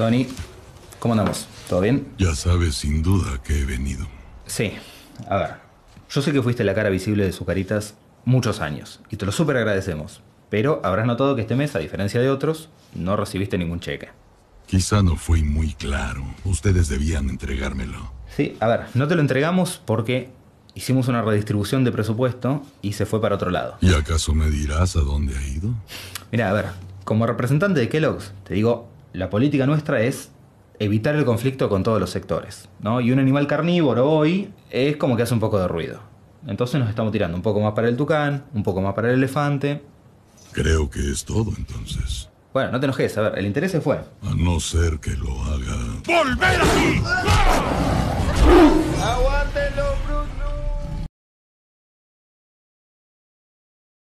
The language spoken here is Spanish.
Tony, ¿cómo andamos? ¿Todo bien? Ya sabes sin duda que he venido. Sí, a ver. Yo sé que fuiste la cara visible de caritas muchos años y te lo súper agradecemos. Pero habrás notado que este mes, a diferencia de otros, no recibiste ningún cheque. Quizá no fue muy claro. Ustedes debían entregármelo. Sí, a ver, no te lo entregamos porque hicimos una redistribución de presupuesto y se fue para otro lado. ¿Y acaso me dirás a dónde ha ido? Mira, a ver, como representante de Kellogg's, te digo la política nuestra es evitar el conflicto con todos los sectores. ¿no? Y un animal carnívoro hoy es como que hace un poco de ruido. Entonces nos estamos tirando un poco más para el tucán, un poco más para el elefante. Creo que es todo entonces. Bueno, no te enojes, a ver, el interés se fue. A no ser que lo haga. ¡Volver aquí!